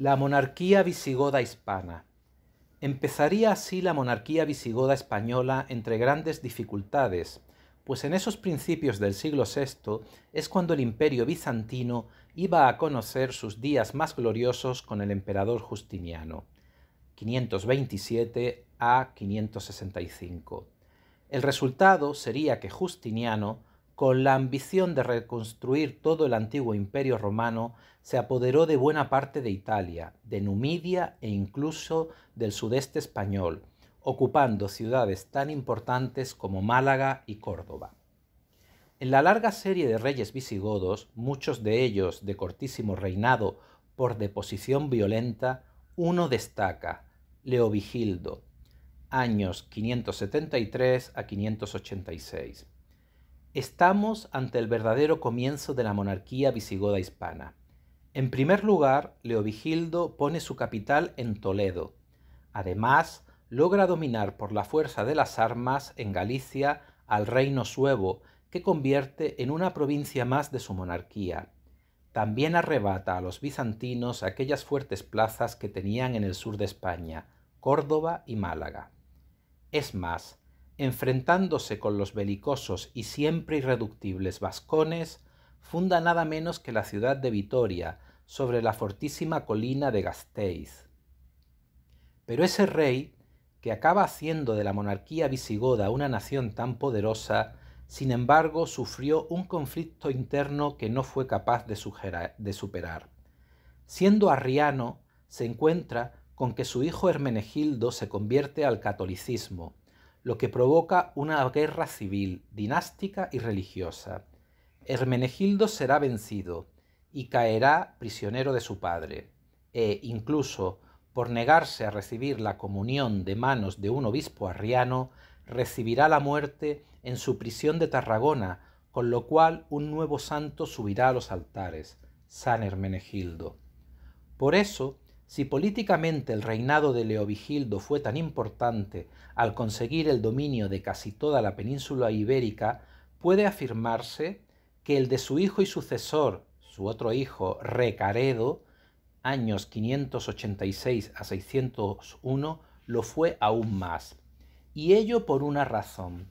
La monarquía visigoda hispana. Empezaría así la monarquía visigoda española entre grandes dificultades, pues en esos principios del siglo VI es cuando el imperio bizantino iba a conocer sus días más gloriosos con el emperador Justiniano, 527 a 565. El resultado sería que Justiniano con la ambición de reconstruir todo el antiguo imperio romano, se apoderó de buena parte de Italia, de Numidia e incluso del sudeste español, ocupando ciudades tan importantes como Málaga y Córdoba. En la larga serie de reyes visigodos, muchos de ellos de cortísimo reinado por deposición violenta, uno destaca, Leovigildo, años 573 a 586. Estamos ante el verdadero comienzo de la monarquía visigoda hispana. En primer lugar, Leovigildo pone su capital en Toledo. Además, logra dominar por la fuerza de las armas en Galicia al reino suevo, que convierte en una provincia más de su monarquía. También arrebata a los bizantinos aquellas fuertes plazas que tenían en el sur de España, Córdoba y Málaga. Es más, enfrentándose con los belicosos y siempre irreductibles vascones, funda nada menos que la ciudad de Vitoria, sobre la fortísima colina de Gasteiz. Pero ese rey, que acaba haciendo de la monarquía visigoda una nación tan poderosa, sin embargo sufrió un conflicto interno que no fue capaz de, superar. Siendo arriano, se encuentra con que su hijo Hermenegildo se convierte al catolicismo, lo que provoca una guerra civil, dinástica y religiosa. Hermenegildo será vencido y caerá prisionero de su padre, e incluso por negarse a recibir la comunión de manos de un obispo arriano, recibirá la muerte en su prisión de Tarragona, con lo cual un nuevo santo subirá a los altares, San Hermenegildo. Por eso, si políticamente el reinado de Leovigildo fue tan importante al conseguir el dominio de casi toda la península ibérica, puede afirmarse que el de su hijo y sucesor, su otro hijo Recaredo, años 586 a 601, lo fue aún más. Y ello por una razón,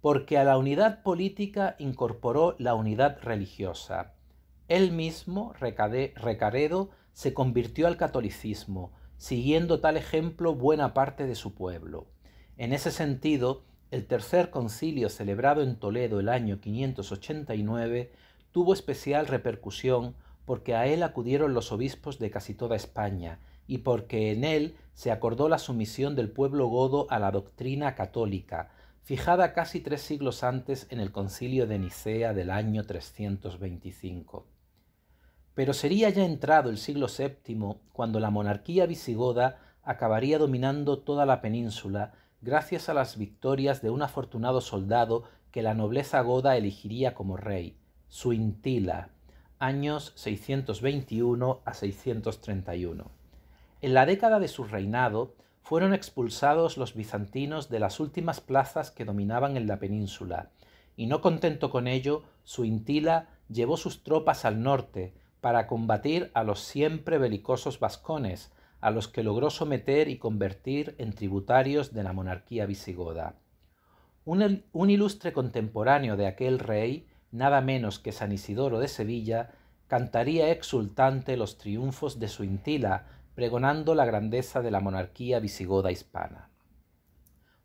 porque a la unidad política incorporó la unidad religiosa. Él mismo, Recaredo, se convirtió al catolicismo, siguiendo tal ejemplo buena parte de su pueblo. En ese sentido, el tercer concilio celebrado en Toledo el año 589 tuvo especial repercusión porque a él acudieron los obispos de casi toda España y porque en él se acordó la sumisión del pueblo godo a la doctrina católica, fijada casi tres siglos antes en el concilio de Nicea del año 325. Pero sería ya entrado el siglo VII cuando la monarquía visigoda acabaría dominando toda la península gracias a las victorias de un afortunado soldado que la nobleza goda elegiría como rey, Suintila, años 621 a 631. En la década de su reinado fueron expulsados los bizantinos de las últimas plazas que dominaban en la península, y no contento con ello, Suintila llevó sus tropas al norte, para combatir a los siempre belicosos vascones, a los que logró someter y convertir en tributarios de la monarquía visigoda. Un, ilustre contemporáneo de aquel rey, nada menos que San Isidoro de Sevilla, cantaría exultante los triunfos de su intila, pregonando la grandeza de la monarquía visigoda hispana.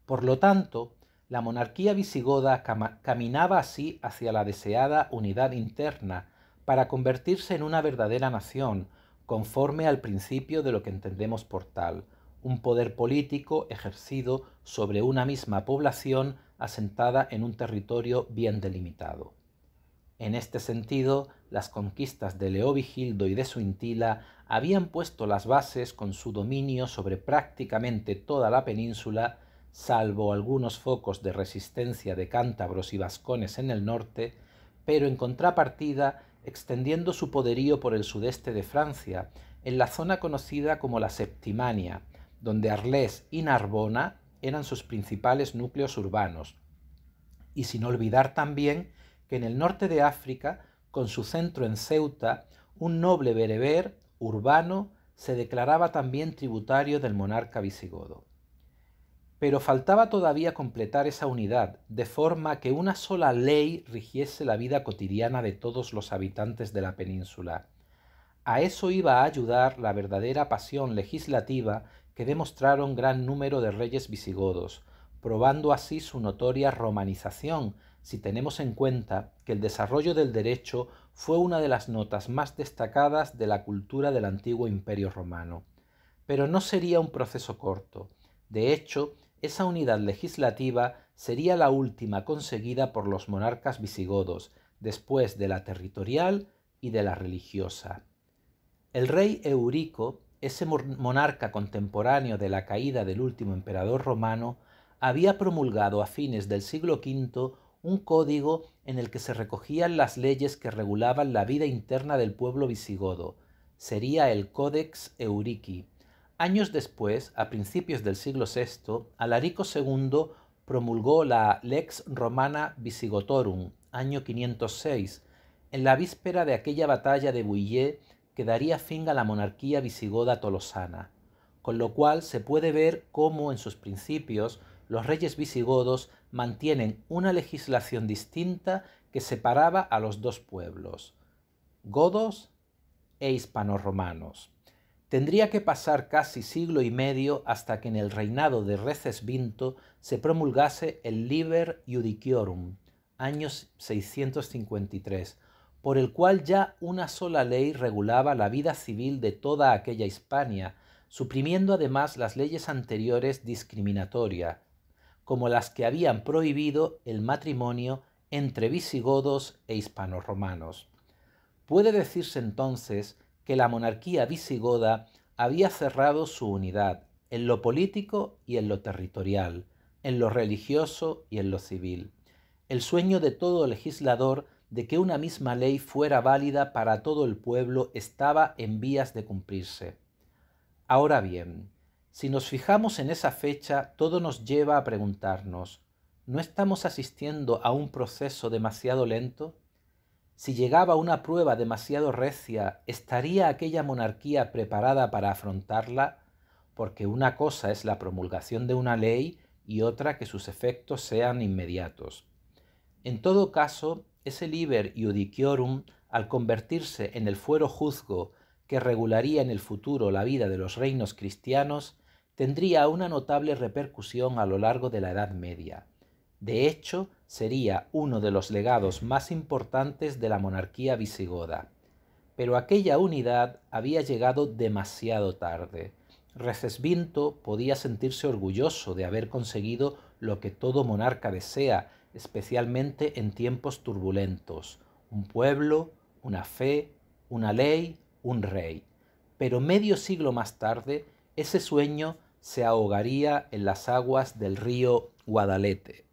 Por lo tanto, la monarquía visigoda caminaba así hacia la deseada unidad interna, para convertirse en una verdadera nación, conforme al principio de lo que entendemos por tal, un poder político ejercido sobre una misma población asentada en un territorio bien delimitado. En este sentido, las conquistas de Leovigildo y de Suintila habían puesto las bases con su dominio sobre prácticamente toda la península, salvo algunos focos de resistencia de cántabros y vascones en el norte, pero en contrapartida extendiendo su poderío por el sudeste de Francia, en la zona conocida como la Septimania, donde Arlés y Narbona eran sus principales núcleos urbanos. Y sin olvidar también que en el norte de África, con su centro en Ceuta, un noble bereber, urbano, se declaraba también tributario del monarca visigodo. Pero faltaba todavía completar esa unidad, de forma que una sola ley rigiese la vida cotidiana de todos los habitantes de la península. A eso iba a ayudar la verdadera pasión legislativa que demostraron gran número de reyes visigodos, probando así su notoria romanización, si tenemos en cuenta que el desarrollo del derecho fue una de las notas más destacadas de la cultura del antiguo imperio romano. Pero no sería un proceso corto. De hecho, esa unidad legislativa sería la última conseguida por los monarcas visigodos, después de la territorial y de la religiosa. El rey Eurico, ese monarca contemporáneo de la caída del último emperador romano, había promulgado a fines del siglo V un código en el que se recogían las leyes que regulaban la vida interna del pueblo visigodo. Sería el Codex Eurici. Años después, a principios del siglo VI, Alarico II promulgó la Lex Romana Visigotorum, año 506, en la víspera de aquella batalla de Bouillé que daría fin a la monarquía visigoda tolosana, con lo cual se puede ver cómo en sus principios los reyes visigodos mantienen una legislación distinta que separaba a los dos pueblos, godos e hispanoromanos. Tendría que pasar casi siglo y medio hasta que en el reinado de Recesvinto se promulgase el Liber Judiciorum, años 653, por el cual ya una sola ley regulaba la vida civil de toda aquella Hispania, suprimiendo además las leyes anteriores discriminatoria, como las que habían prohibido el matrimonio entre visigodos e hispanoromanos. Puede decirse entonces que la monarquía visigoda había cerrado su unidad en lo político y en lo territorial, en lo religioso y en lo civil. El sueño de todo legislador de que una misma ley fuera válida para todo el pueblo estaba en vías de cumplirse. Ahora bien, si nos fijamos en esa fecha, todo nos lleva a preguntarnos, ¿no estamos asistiendo a un proceso demasiado lento? Si llegaba una prueba demasiado recia, ¿estaría aquella monarquía preparada para afrontarla? Porque una cosa es la promulgación de una ley y otra que sus efectos sean inmediatos. En todo caso, ese liber iudiciorum, al convertirse en el fuero juzgo que regularía en el futuro la vida de los reinos cristianos, tendría una notable repercusión a lo largo de la Edad Media. De hecho, sería uno de los legados más importantes de la monarquía visigoda. Pero aquella unidad había llegado demasiado tarde. Recesvinto podía sentirse orgulloso de haber conseguido lo que todo monarca desea, especialmente en tiempos turbulentos, un pueblo, una fe, una ley, un rey. Pero medio siglo más tarde, ese sueño se ahogaría en las aguas del río Guadalete.